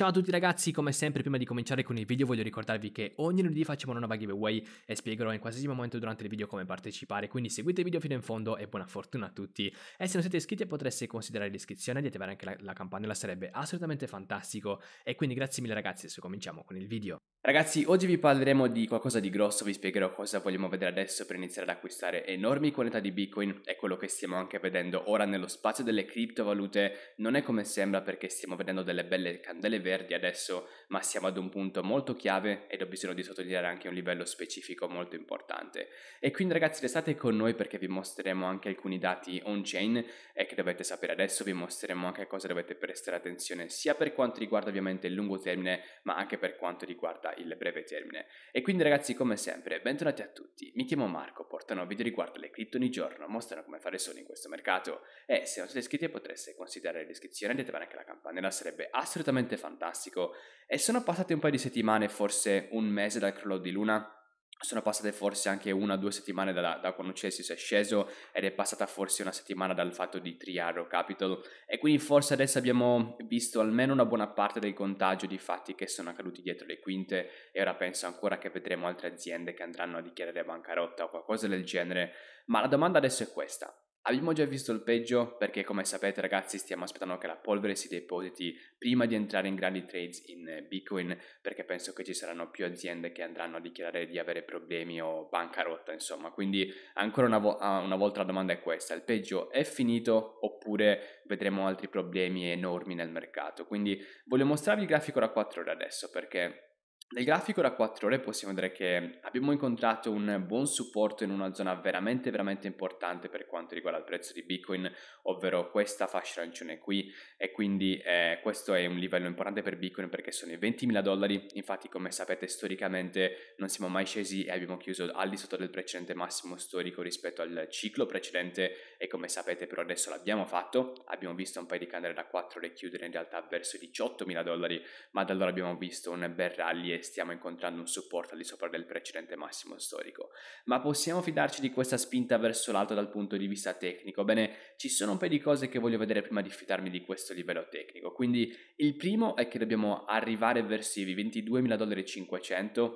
Ciao a tutti ragazzi, come sempre prima di cominciare con il video voglio ricordarvi che ogni lunedì facciamo una nuova giveaway e spiegherò in qualsiasi momento durante il video come partecipare, quindi seguite il video fino in fondo e buona fortuna a tutti. E se non siete iscritti potreste considerare l'iscrizione e di attivare anche la, la campanella, sarebbe assolutamente fantastico. E quindi grazie mille ragazzi, adesso cominciamo con il video. Ragazzi, oggi vi parleremo di qualcosa di grosso, vi spiegherò cosa vogliamo vedere adesso per iniziare ad acquistare enormi quantità di Bitcoin, e quello che stiamo anche vedendo ora nello spazio delle criptovalute, non è come sembra perché stiamo vedendo delle belle candele verdi adesso, ma siamo ad un punto molto chiave ed ho bisogno di sottolineare anche un livello specifico molto importante. E quindi ragazzi restate con noi perché vi mostreremo anche alcuni dati on-chain e che dovete sapere adesso, vi mostreremo anche cosa dovete prestare attenzione sia per quanto riguarda ovviamente il lungo termine, ma anche per quanto riguarda il breve termine. E quindi ragazzi, come sempre, bentornati a tutti. Mi chiamo Marco, portano video riguardo le cripto ogni giorno, mostrano come fare solo in questo mercato. E se non siete iscritti potreste considerare l'iscrizione, attivare anche la campanella, sarebbe assolutamente fantastico. E sono passate un paio di settimane, forse un mese dal crollo di Luna, sono passate forse anche una o due settimane da, da quando Celsius è sceso ed è passata forse una settimana dal fatto di Triaro Capital e quindi forse adesso abbiamo visto almeno una buona parte del contagio di fatti che sono accaduti dietro le quinte e ora penso ancora che vedremo altre aziende che andranno a dichiarare bancarotta o qualcosa del genere ma la domanda adesso è questa Abbiamo già visto il peggio perché come sapete ragazzi stiamo aspettando che la polvere si depositi prima di entrare in grandi trades in eh, Bitcoin perché penso che ci saranno più aziende che andranno a dichiarare di avere problemi o bancarotta insomma quindi ancora una, vo- ah, una volta la domanda è questa il peggio è finito oppure vedremo altri problemi enormi nel mercato quindi voglio mostrarvi il grafico da 4 ore adesso perché nel grafico da 4 ore possiamo vedere che abbiamo incontrato un buon supporto in una zona veramente veramente importante per quanto riguarda il prezzo di Bitcoin, ovvero questa fascia arancione qui e quindi eh, questo è un livello importante per Bitcoin perché sono i 20.000 dollari, infatti come sapete storicamente non siamo mai scesi e abbiamo chiuso al di sotto del precedente massimo storico rispetto al ciclo precedente e come sapete però adesso l'abbiamo fatto, abbiamo visto un paio di candele da 4 ore chiudere in realtà verso i 18.000 dollari, ma da allora abbiamo visto un bel rally stiamo incontrando un supporto al di sopra del precedente massimo storico. Ma possiamo fidarci di questa spinta verso l'alto dal punto di vista tecnico? Bene, ci sono un paio di cose che voglio vedere prima di fidarmi di questo livello tecnico. Quindi il primo è che dobbiamo arrivare verso i 22.500 dollari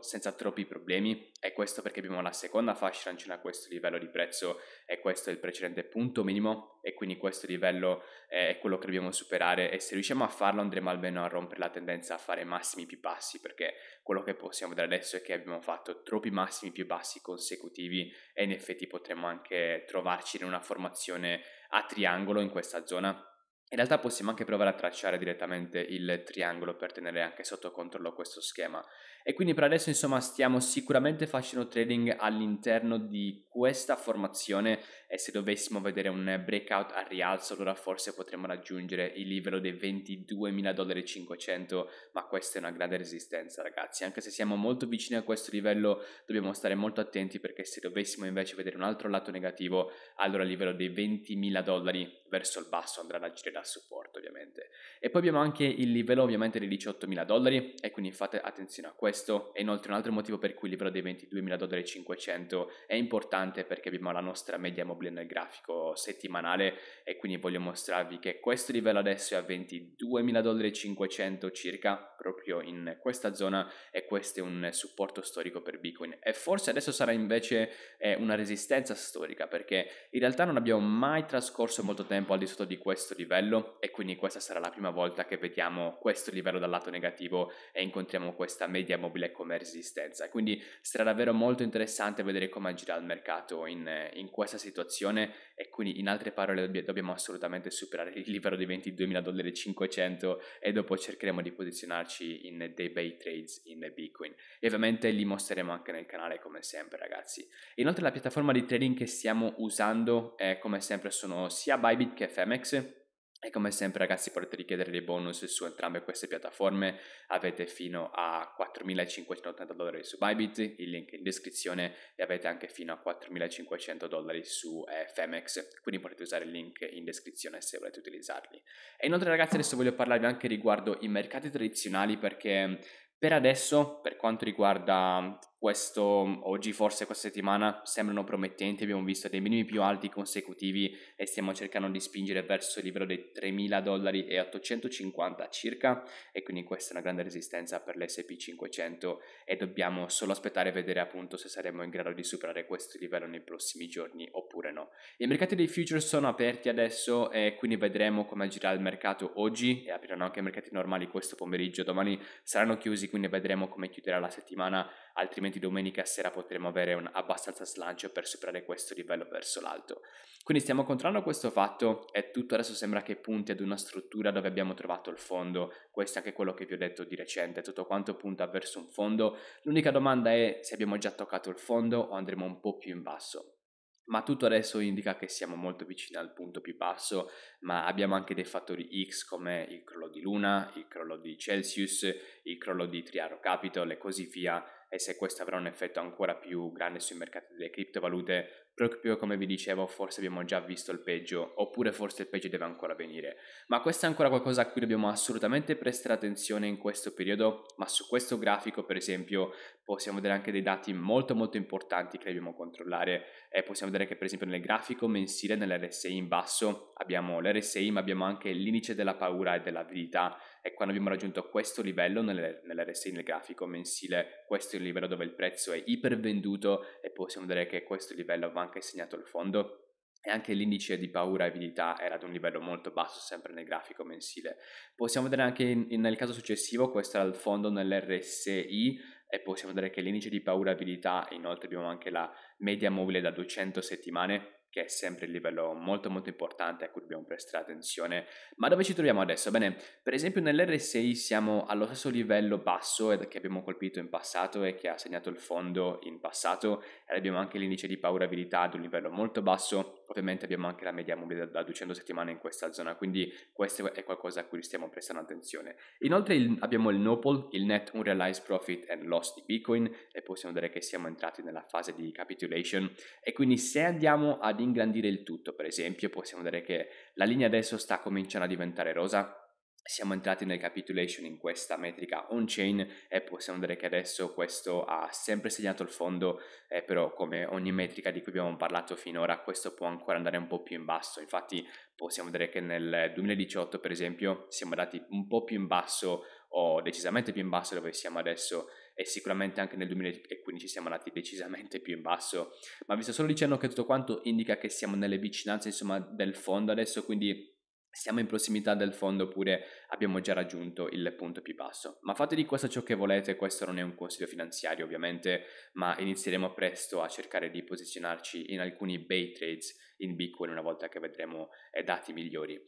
senza troppi problemi e questo perché abbiamo la seconda fascia arancione a questo livello di prezzo e questo è il precedente punto minimo e quindi questo livello è quello che dobbiamo superare e se riusciamo a farlo andremo almeno a rompere la tendenza a fare massimi più bassi perché quello che possiamo vedere adesso è che abbiamo fatto troppi massimi più bassi consecutivi e in effetti potremmo anche trovarci in una formazione a triangolo in questa zona in realtà possiamo anche provare a tracciare direttamente il triangolo per tenere anche sotto controllo questo schema. E quindi per adesso insomma stiamo sicuramente facendo trading all'interno di questa formazione e se dovessimo vedere un breakout al rialzo allora forse potremmo raggiungere il livello dei 22.000 dollari 500 ma questa è una grande resistenza ragazzi anche se siamo molto vicini a questo livello dobbiamo stare molto attenti perché se dovessimo invece vedere un altro lato negativo allora il livello dei 20.000 dollari verso il basso andrà ad agire da supporto ovviamente e poi abbiamo anche il livello ovviamente dei 18.000 dollari e quindi fate attenzione a questo e inoltre un altro motivo per cui il livello dei 22.000 dollari 500 è importante perché abbiamo la nostra media mobile nel grafico settimanale e quindi voglio mostrarvi che questo livello adesso è a 22.500 circa proprio in questa zona e questo è un supporto storico per Bitcoin e forse adesso sarà invece eh, una resistenza storica perché in realtà non abbiamo mai trascorso molto tempo al di sotto di questo livello e quindi questa sarà la prima volta che vediamo questo livello dal lato negativo e incontriamo questa media mobile come resistenza quindi sarà davvero molto interessante vedere come agirà il mercato in, in questa situazione situazione e quindi in altre parole dobbiamo assolutamente superare il livello dei 22.000 dollari 500 e dopo cercheremo di posizionarci in dei bei trades in Bitcoin e ovviamente li mostreremo anche nel canale come sempre ragazzi. Inoltre la piattaforma di trading che stiamo usando è come sempre sono sia Bybit che Femex e come sempre ragazzi potete richiedere dei bonus su entrambe queste piattaforme, avete fino a 4.580 dollari su Bybit, il link in descrizione, e avete anche fino a 4.500 dollari su eh, Femex, quindi potete usare il link in descrizione se volete utilizzarli. E inoltre ragazzi adesso voglio parlarvi anche riguardo i mercati tradizionali perché mm, per adesso, per quanto riguarda questo, oggi, forse questa settimana, sembrano promettenti. Abbiamo visto dei minimi più alti consecutivi e stiamo cercando di spingere verso il livello dei 3.000 dollari e 850 circa. E quindi questa è una grande resistenza per l'SP500 e dobbiamo solo aspettare e vedere appunto se saremo in grado di superare questo livello nei prossimi giorni oppure no. I mercati dei futures sono aperti adesso e quindi vedremo come agirà il mercato oggi e apriranno anche i mercati normali questo pomeriggio. Domani saranno chiusi, quindi vedremo come chiuderà la settimana altrimenti domenica sera potremo avere un abbastanza slancio per superare questo livello verso l'alto. Quindi stiamo controllando questo fatto e tutto adesso sembra che punti ad una struttura dove abbiamo trovato il fondo, questo è anche quello che vi ho detto di recente, tutto quanto punta verso un fondo, l'unica domanda è se abbiamo già toccato il fondo o andremo un po' più in basso ma tutto adesso indica che siamo molto vicini al punto più basso, ma abbiamo anche dei fattori X come il crollo di Luna, il crollo di Celsius, il crollo di Triaro Capital e così via, e se questo avrà un effetto ancora più grande sui mercati delle criptovalute, proprio come vi dicevo forse abbiamo già visto il peggio, oppure forse il peggio deve ancora venire. Ma questo è ancora qualcosa a cui dobbiamo assolutamente prestare attenzione in questo periodo, ma su questo grafico per esempio possiamo vedere anche dei dati molto molto importanti che dobbiamo controllare e possiamo vedere che per esempio nel grafico mensile nell'RSI in basso abbiamo l'RSI ma abbiamo anche l'indice della paura e dell'avidità e quando abbiamo raggiunto questo livello nell'RSI, nel grafico mensile, questo è il livello dove il prezzo è ipervenduto e possiamo vedere che questo livello va anche segnato il fondo e anche l'indice di paura e avidità era ad un livello molto basso sempre nel grafico mensile. Possiamo vedere anche in, in, nel caso successivo, questo era il fondo nell'RSI e possiamo vedere che l'indice di paura e avidità, inoltre abbiamo anche la media mobile da 200 settimane che è sempre il livello molto molto importante a cui dobbiamo prestare attenzione. Ma dove ci troviamo adesso? Bene, per esempio nell'RSI siamo allo stesso livello basso che abbiamo colpito in passato e che ha segnato il fondo in passato, e abbiamo anche l'indice di paurabilità ad un livello molto basso Ovviamente abbiamo anche la media mobile da, 200 settimane in questa zona, quindi questo è qualcosa a cui stiamo prestando attenzione. Inoltre il, abbiamo il NOPOL, il Net Unrealized Profit and Loss di Bitcoin e possiamo vedere che siamo entrati nella fase di capitulation e quindi se andiamo ad ingrandire il tutto, per esempio, possiamo vedere che la linea adesso sta cominciando a diventare rosa, siamo entrati nel capitulation in questa metrica on-chain e possiamo vedere che adesso questo ha sempre segnato il fondo, eh, però come ogni metrica di cui abbiamo parlato finora, questo può ancora andare un po' più in basso. Infatti possiamo vedere che nel 2018, per esempio, siamo andati un po' più in basso o decisamente più in basso dove siamo adesso e sicuramente anche nel 2015 siamo andati decisamente più in basso, ma vi sto solo dicendo che tutto quanto indica che siamo nelle vicinanze, insomma, del fondo adesso, quindi siamo in prossimità del fondo oppure abbiamo già raggiunto il punto più basso. Ma fate di questo ciò che volete, questo non è un consiglio finanziario ovviamente, ma inizieremo presto a cercare di posizionarci in alcuni bay trades in Bitcoin una volta che vedremo eh, dati migliori.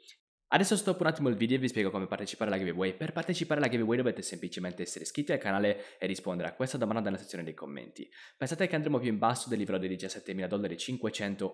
Adesso stoppo un attimo il video e vi spiego come partecipare alla giveaway. Per partecipare alla giveaway dovete semplicemente essere iscritti al canale e rispondere a questa domanda nella sezione dei commenti. Pensate che andremo più in basso del livello dei 17.500 dollari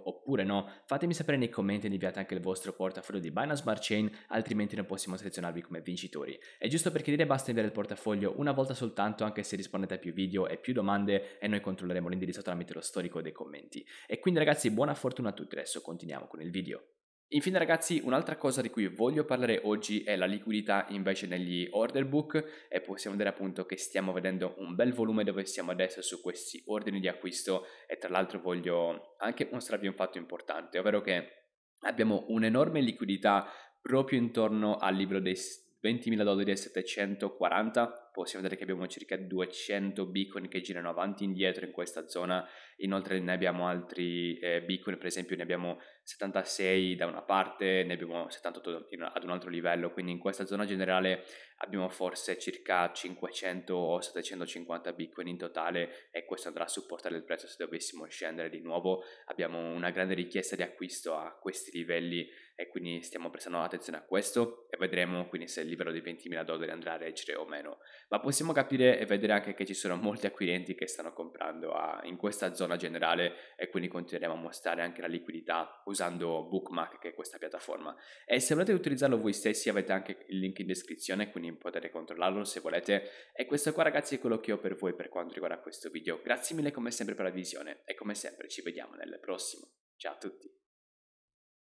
oppure no? Fatemi sapere nei commenti e inviate anche il vostro portafoglio di Binance Smart Chain, altrimenti non possiamo selezionarvi come vincitori. E giusto per chiarire basta inviare il portafoglio una volta soltanto anche se rispondete a più video e più domande e noi controlleremo l'indirizzo tramite lo storico dei commenti. E quindi ragazzi buona fortuna a tutti, adesso continuiamo con il video. Infine ragazzi un'altra cosa di cui voglio parlare oggi è la liquidità invece negli order book e possiamo vedere appunto che stiamo vedendo un bel volume dove siamo adesso su questi ordini di acquisto e tra l'altro voglio anche mostrarvi un fatto importante ovvero che abbiamo un'enorme liquidità proprio intorno al libro dei 20.000 dollari e 740, possiamo vedere che abbiamo circa 200 bitcoin che girano avanti e indietro in questa zona, inoltre ne abbiamo altri eh, bitcoin, per esempio ne abbiamo 76 da una parte, ne abbiamo 78 ad un altro livello, quindi in questa zona generale abbiamo forse circa 500 o 750 bitcoin in totale e questo andrà a supportare il prezzo se dovessimo scendere di nuovo, abbiamo una grande richiesta di acquisto a questi livelli e quindi stiamo prestando attenzione a questo e vedremo quindi se il livello dei 20.000 dollari andrà a reggere o meno. Ma possiamo capire e vedere anche che ci sono molti acquirenti che stanno comprando a, in questa zona generale e quindi continueremo a mostrare anche la liquidità usando Bookmark che è questa piattaforma. E se volete utilizzarlo voi stessi avete anche il link in descrizione quindi potete controllarlo se volete. E questo qua ragazzi è quello che ho per voi per quanto riguarda questo video. Grazie mille come sempre per la visione e come sempre ci vediamo nel prossimo. Ciao a tutti!